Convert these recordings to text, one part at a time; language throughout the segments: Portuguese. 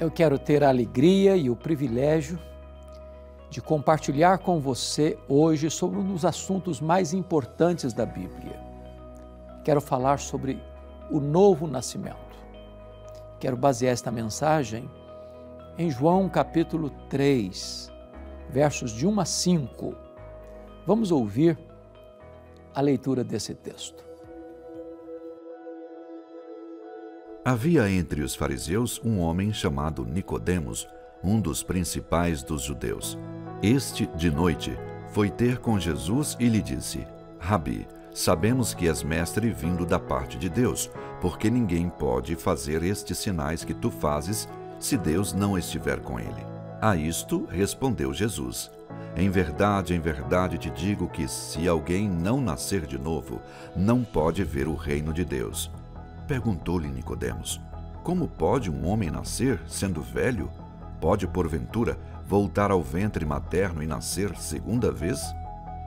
Eu quero ter a alegria e o privilégio de compartilhar com você hoje sobre um dos assuntos mais importantes da Bíblia. Quero falar sobre o novo nascimento. Quero basear esta mensagem em João capítulo 3, versos de 1 a 5. Vamos ouvir a leitura desse texto. Havia entre os fariseus um homem chamado Nicodemos, um dos principais dos judeus. Este, de noite, foi ter com Jesus e lhe disse: Rabi, sabemos que és mestre vindo da parte de Deus, porque ninguém pode fazer estes sinais que tu fazes se Deus não estiver com ele. A isto respondeu Jesus: Em verdade, em verdade te digo que se alguém não nascer de novo, não pode ver o reino de Deus. Perguntou-lhe Nicodemos: Como pode um homem nascer sendo velho? Pode porventura voltar ao ventre materno e nascer segunda vez?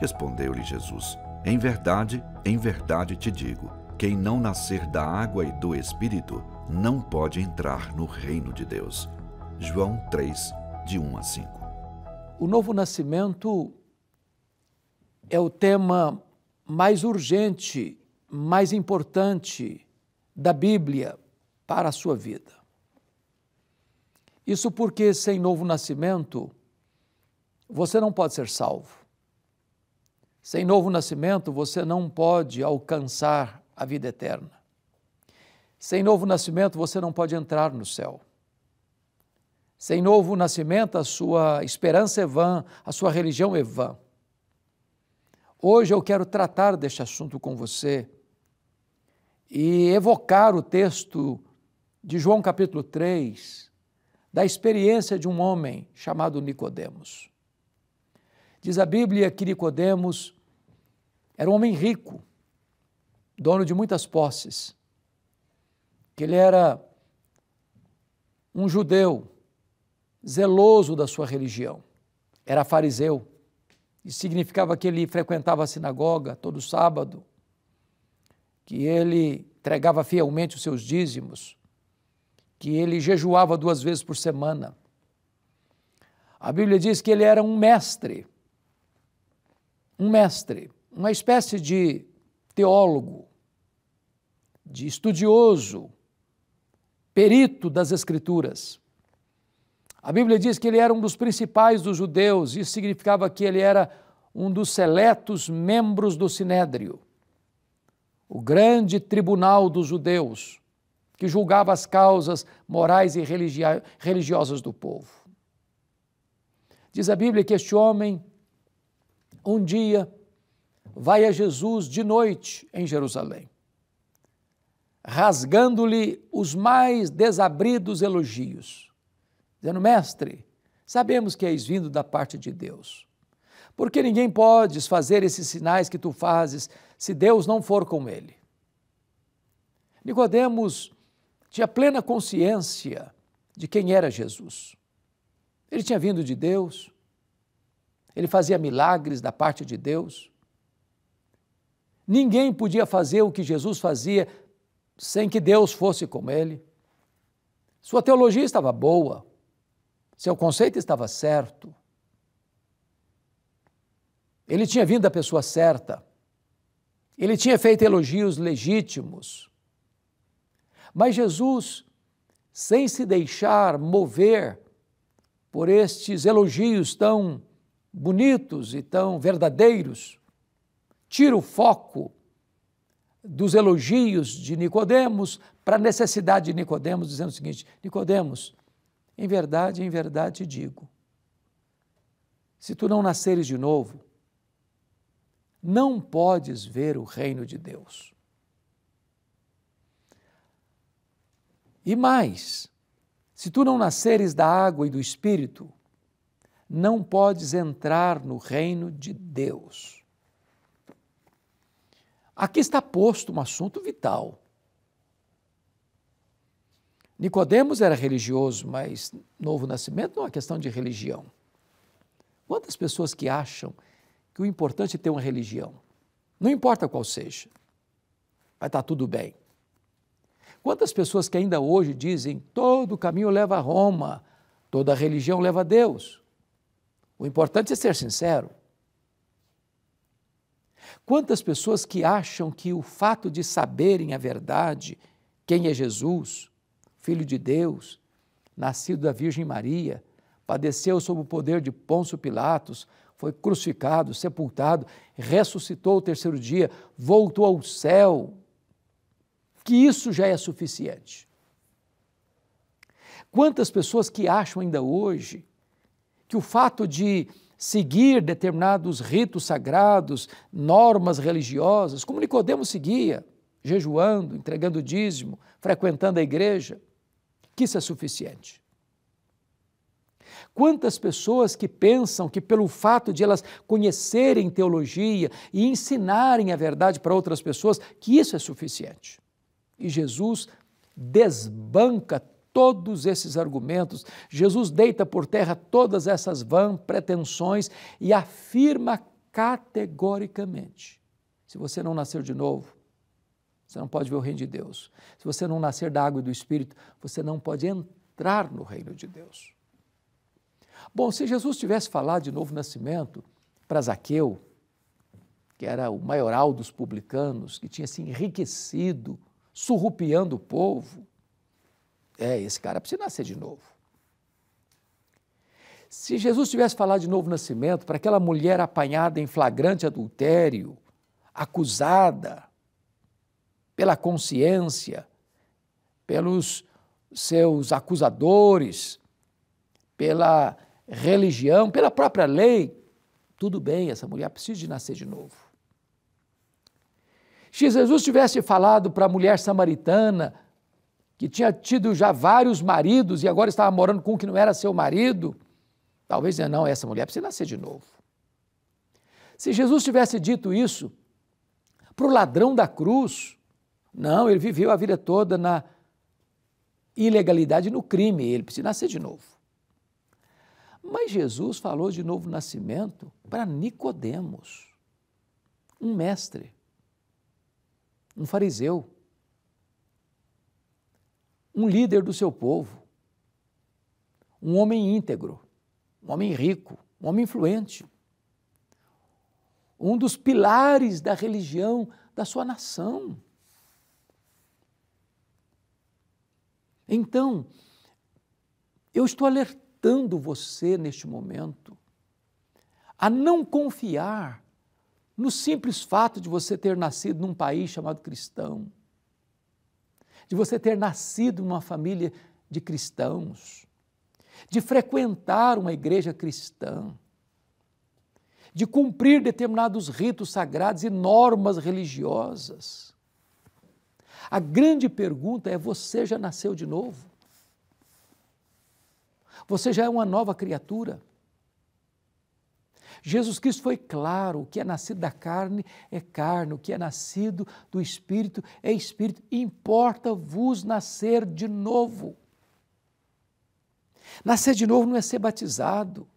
Respondeu-lhe Jesus: Em verdade, em verdade te digo, quem não nascer da água e do espírito não pode entrar no reino de Deus. João 3, de 1 a 5. O novo nascimento é o tema mais urgente, mais importante da Bíblia para a sua vida. Isso porque sem novo nascimento você não pode ser salvo. Sem novo nascimento você não pode alcançar a vida eterna. Sem novo nascimento você não pode entrar no céu. Sem novo nascimento a sua esperança é vã, a sua religião é vã. Hoje eu quero tratar deste assunto com você e evocar o texto de João capítulo 3, da experiência de um homem chamado Nicodemos. Diz a Bíblia que Nicodemos era um homem rico, dono de muitas posses, que ele era um judeu zeloso da sua religião, era fariseu. Isso significava que ele frequentava a sinagoga todo sábado, que ele entregava fielmente os seus dízimos, que ele jejuava duas vezes por semana. A Bíblia diz que ele era um mestre, um mestre, uma espécie de teólogo, de estudioso, perito das Escrituras. A Bíblia diz que ele era um dos principais dos judeus, isso significava que ele era um dos seletos membros do sinédrio o grande tribunal dos judeus, que julgava as causas morais e religiosas do povo. Diz a Bíblia que este homem, um dia, vai a Jesus de noite em Jerusalém, rasgando-lhe os mais desabridos elogios, dizendo: Mestre, sabemos que és vindo da parte de Deus porque ninguém pode fazer esses sinais que tu fazes se Deus não for com ele. Nicodemos tinha plena consciência de quem era Jesus. Ele tinha vindo de Deus, ele fazia milagres da parte de Deus. Ninguém podia fazer o que Jesus fazia sem que Deus fosse com ele. Sua teologia estava boa, seu conceito estava certo ele tinha vindo da pessoa certa. Ele tinha feito elogios legítimos. Mas Jesus, sem se deixar mover por estes elogios tão bonitos e tão verdadeiros, tira o foco dos elogios de Nicodemos para a necessidade de Nicodemos, dizendo o seguinte: Nicodemos, em verdade, em verdade te digo, se tu não nasceres de novo, não podes ver o reino de Deus. E mais, se tu não nasceres da água e do espírito, não podes entrar no reino de Deus. Aqui está posto um assunto vital. Nicodemos era religioso, mas novo nascimento não é uma questão de religião. Quantas pessoas que acham que o importante é ter uma religião. Não importa qual seja, vai estar tá tudo bem. Quantas pessoas que ainda hoje dizem todo caminho leva a Roma, toda religião leva a Deus? O importante é ser sincero. Quantas pessoas que acham que o fato de saberem a verdade, quem é Jesus, Filho de Deus, nascido da Virgem Maria, padeceu sob o poder de Pôncio Pilatos, foi crucificado, sepultado, ressuscitou o terceiro dia, voltou ao céu, que isso já é suficiente. Quantas pessoas que acham ainda hoje que o fato de seguir determinados ritos sagrados, normas religiosas, como Nicodemo seguia, jejuando, entregando dízimo, frequentando a igreja, que isso é suficiente. Quantas pessoas que pensam que, pelo fato de elas conhecerem teologia e ensinarem a verdade para outras pessoas, que isso é suficiente. E Jesus desbanca todos esses argumentos. Jesus deita por terra todas essas vãs pretensões e afirma categoricamente: se você não nascer de novo, você não pode ver o reino de Deus. Se você não nascer da água e do Espírito, você não pode entrar no reino de Deus. Bom, se Jesus tivesse falado de novo nascimento para Zaqueu, que era o maioral dos publicanos, que tinha se enriquecido, surrupiando o povo, é, esse cara precisa nascer de novo. Se Jesus tivesse falado de novo nascimento para aquela mulher apanhada em flagrante adultério, acusada pela consciência, pelos seus acusadores, pela religião, pela própria lei, tudo bem, essa mulher precisa de nascer de novo. Se Jesus tivesse falado para a mulher samaritana, que tinha tido já vários maridos e agora estava morando com um que não era seu marido, talvez não, essa mulher precisa nascer de novo. Se Jesus tivesse dito isso para o ladrão da cruz, não, ele viveu a vida toda na ilegalidade, no crime, ele precisa nascer de novo. Mas Jesus falou de novo nascimento para Nicodemos, um mestre, um fariseu, um líder do seu povo, um homem íntegro, um homem rico, um homem influente, um dos pilares da religião da sua nação. Então, eu estou alertando tentando você neste momento a não confiar no simples fato de você ter nascido num país chamado cristão, de você ter nascido numa família de cristãos, de frequentar uma igreja cristã, de cumprir determinados ritos sagrados e normas religiosas. A grande pergunta é: você já nasceu de novo? Você já é uma nova criatura. Jesus Cristo foi claro: o que é nascido da carne é carne, o que é nascido do espírito é espírito. Importa-vos nascer de novo. Nascer de novo não é ser batizado.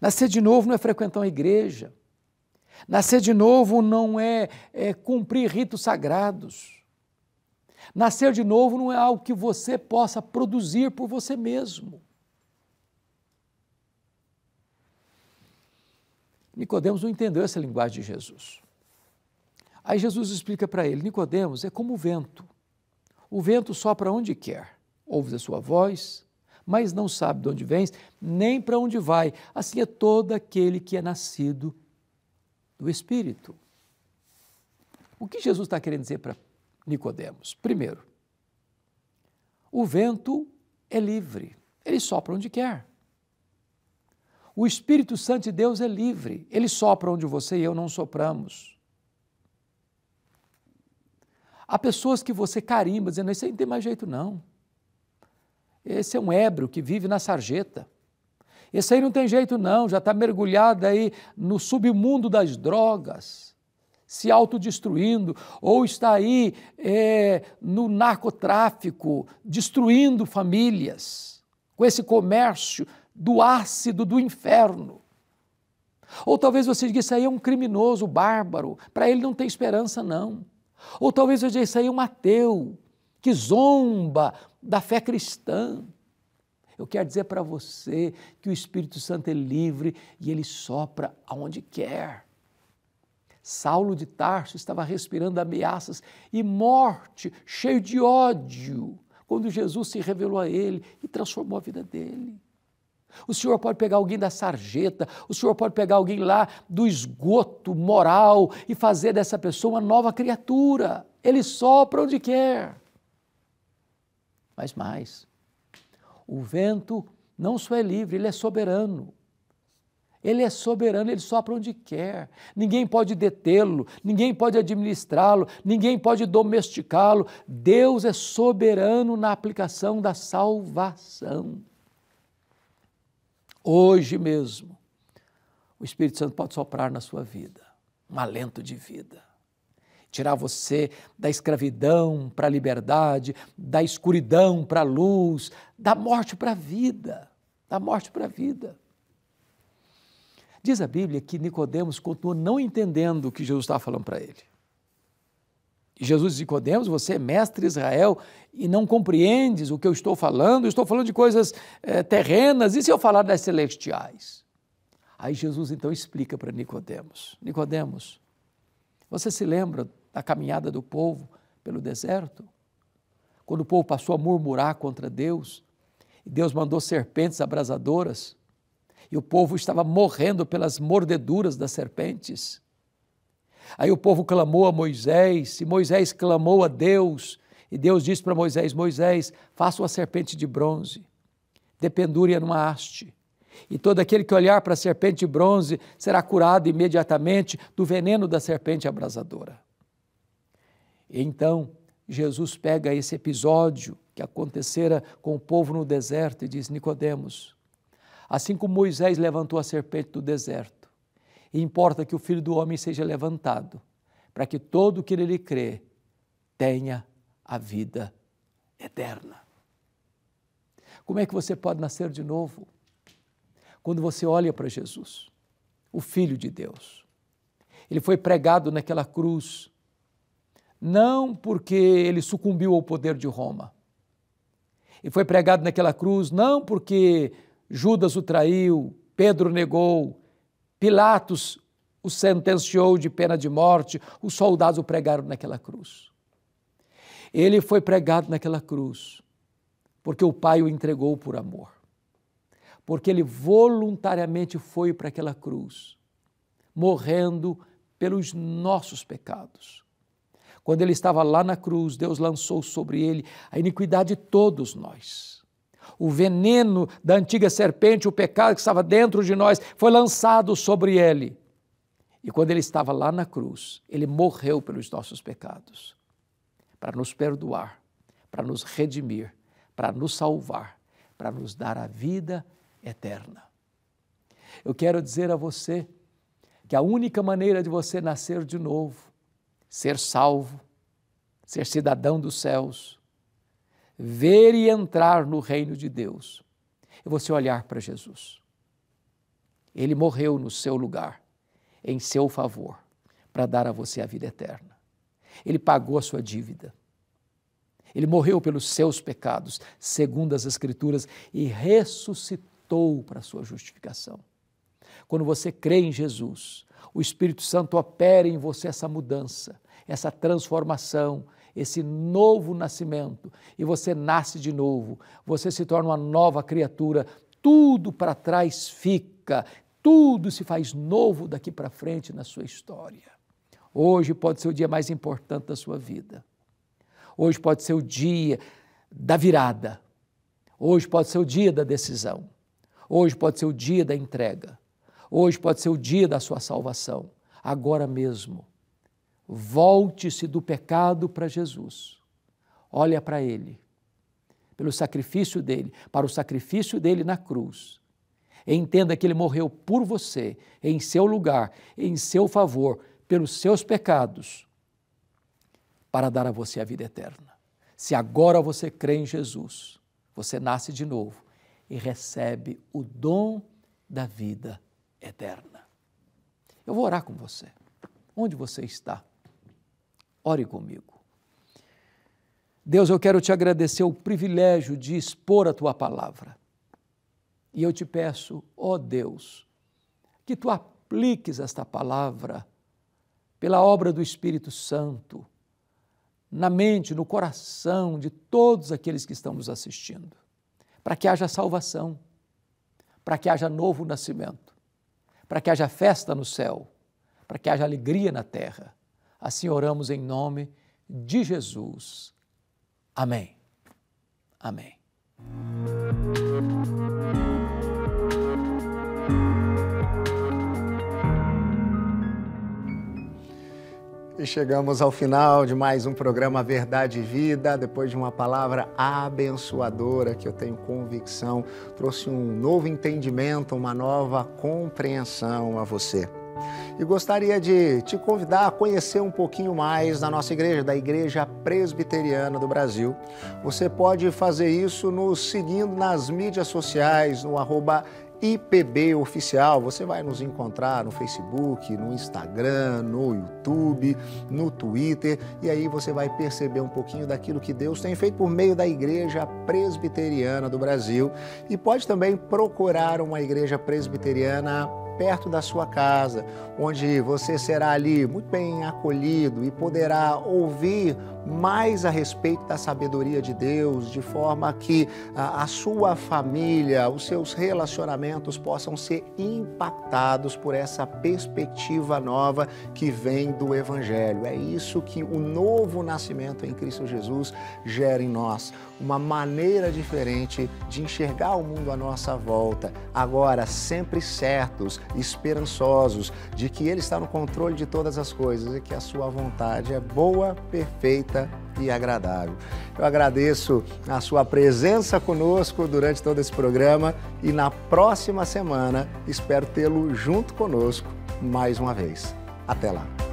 Nascer de novo não é frequentar uma igreja. Nascer de novo não é, é cumprir ritos sagrados. Nascer de novo não é algo que você possa produzir por você mesmo. Nicodemos não entendeu essa linguagem de Jesus. Aí Jesus explica para ele: Nicodemos é como o vento. O vento sopra onde quer, ouves a sua voz, mas não sabe de onde vens, nem para onde vai. Assim é todo aquele que é nascido do Espírito. O que Jesus está querendo dizer para Nicodemos? Primeiro, o vento é livre, ele sopra onde quer. O Espírito Santo de Deus é livre, ele sopra onde você e eu não sopramos. Há pessoas que você carimba dizendo: esse aí não tem mais jeito, não. Esse é um ébrio que vive na sarjeta. Esse aí não tem jeito, não, já está mergulhado aí no submundo das drogas, se autodestruindo, ou está aí é, no narcotráfico, destruindo famílias, com esse comércio do ácido do inferno. Ou talvez você diga: isso aí é um criminoso bárbaro, para ele não tem esperança, não. Ou talvez você diga: isso aí é um ateu que zomba da fé cristã. Eu quero dizer para você que o Espírito Santo é livre e ele sopra aonde quer. Saulo de Tarso estava respirando ameaças e morte, cheio de ódio, quando Jesus se revelou a ele e transformou a vida dele. O senhor pode pegar alguém da sarjeta, o senhor pode pegar alguém lá do esgoto moral e fazer dessa pessoa uma nova criatura. Ele sopra onde quer. Mas mais, o vento não só é livre, ele é soberano. Ele é soberano, ele sopra onde quer. Ninguém pode detê-lo, ninguém pode administrá-lo, ninguém pode domesticá-lo. Deus é soberano na aplicação da salvação. Hoje mesmo, o Espírito Santo pode soprar na sua vida um alento de vida. Tirar você da escravidão para a liberdade, da escuridão para a luz, da morte para a vida, da morte para a vida. Diz a Bíblia que Nicodemos continua não entendendo o que Jesus estava falando para ele. Jesus disse, Nicodemos, você é mestre Israel e não compreendes o que eu estou falando, eu estou falando de coisas é, terrenas, e se eu falar das celestiais? Aí Jesus então explica para Nicodemos, Nicodemos, você se lembra da caminhada do povo pelo deserto? Quando o povo passou a murmurar contra Deus, e Deus mandou serpentes abrasadoras, e o povo estava morrendo pelas mordeduras das serpentes. Aí o povo clamou a Moisés, e Moisés clamou a Deus, e Deus disse para Moisés: Moisés, faça uma serpente de bronze, dependure-a numa haste. E todo aquele que olhar para a serpente de bronze será curado imediatamente do veneno da serpente abrasadora. E então, Jesus pega esse episódio que acontecera com o povo no deserto e diz: Nicodemos, assim como Moisés levantou a serpente do deserto, e importa que o Filho do Homem seja levantado, para que todo que nele crê tenha a vida eterna. Como é que você pode nascer de novo? Quando você olha para Jesus, o Filho de Deus. Ele foi pregado naquela cruz, não porque ele sucumbiu ao poder de Roma. Ele foi pregado naquela cruz não porque Judas o traiu, Pedro negou, Pilatos o sentenciou de pena de morte, os soldados o pregaram naquela cruz. Ele foi pregado naquela cruz porque o Pai o entregou por amor. Porque ele voluntariamente foi para aquela cruz, morrendo pelos nossos pecados. Quando ele estava lá na cruz, Deus lançou sobre ele a iniquidade de todos nós o veneno da antiga serpente, o pecado que estava dentro de nós, foi lançado sobre ele. E quando ele estava lá na cruz, ele morreu pelos nossos pecados, para nos perdoar, para nos redimir, para nos salvar, para nos dar a vida eterna. Eu quero dizer a você que a única maneira de você nascer de novo, ser salvo, ser cidadão dos céus, ver e entrar no reino de Deus, é você olhar para Jesus. Ele morreu no seu lugar, em seu favor, para dar a você a vida eterna. Ele pagou a sua dívida. Ele morreu pelos seus pecados, segundo as Escrituras, e ressuscitou para a sua justificação. Quando você crê em Jesus, o Espírito Santo opera em você essa mudança, essa transformação, esse novo nascimento, e você nasce de novo, você se torna uma nova criatura, tudo para trás fica, tudo se faz novo daqui para frente na sua história. Hoje pode ser o dia mais importante da sua vida. Hoje pode ser o dia da virada. Hoje pode ser o dia da decisão. Hoje pode ser o dia da entrega. Hoje pode ser o dia da sua salvação. Agora mesmo. Volte-se do pecado para Jesus. Olha para Ele, pelo sacrifício dele, para o sacrifício dele na cruz. Entenda que ele morreu por você, em seu lugar, em seu favor, pelos seus pecados, para dar a você a vida eterna. Se agora você crê em Jesus, você nasce de novo e recebe o dom da vida eterna. Eu vou orar com você. Onde você está? Ore comigo. Deus, eu quero te agradecer o privilégio de expor a tua palavra. E eu te peço, ó Deus, que tu apliques esta palavra pela obra do Espírito Santo na mente, no coração de todos aqueles que estamos assistindo, para que haja salvação, para que haja novo nascimento, para que haja festa no céu, para que haja alegria na terra Assim oramos em nome de Jesus. Amém. Amém. E chegamos ao final de mais um programa Verdade e Vida, depois de uma palavra abençoadora que eu tenho convicção trouxe um novo entendimento, uma nova compreensão a você e gostaria de te convidar a conhecer um pouquinho mais da nossa igreja, da Igreja Presbiteriana do Brasil. Você pode fazer isso nos seguindo nas mídias sociais, no arroba IPB Oficial. Você vai nos encontrar no Facebook, no Instagram, no YouTube, no Twitter e aí você vai perceber um pouquinho daquilo que Deus tem feito por meio da Igreja Presbiteriana do Brasil. E pode também procurar uma Igreja Presbiteriana perto da sua casa, onde você será ali muito bem acolhido e poderá ouvir mais a respeito da sabedoria de Deus, de forma que a, a sua família, os seus relacionamentos possam ser impactados por essa perspectiva nova que vem do Evangelho. É isso que o novo nascimento em Cristo Jesus gera em nós, uma maneira diferente de enxergar o mundo à nossa volta, agora sempre certos esperançosos de que Ele está no controle de todas as coisas e que a Sua vontade é boa, perfeita e agradável. Eu agradeço a sua presença conosco durante todo esse programa e na próxima semana espero tê-lo junto conosco mais uma vez. Até lá!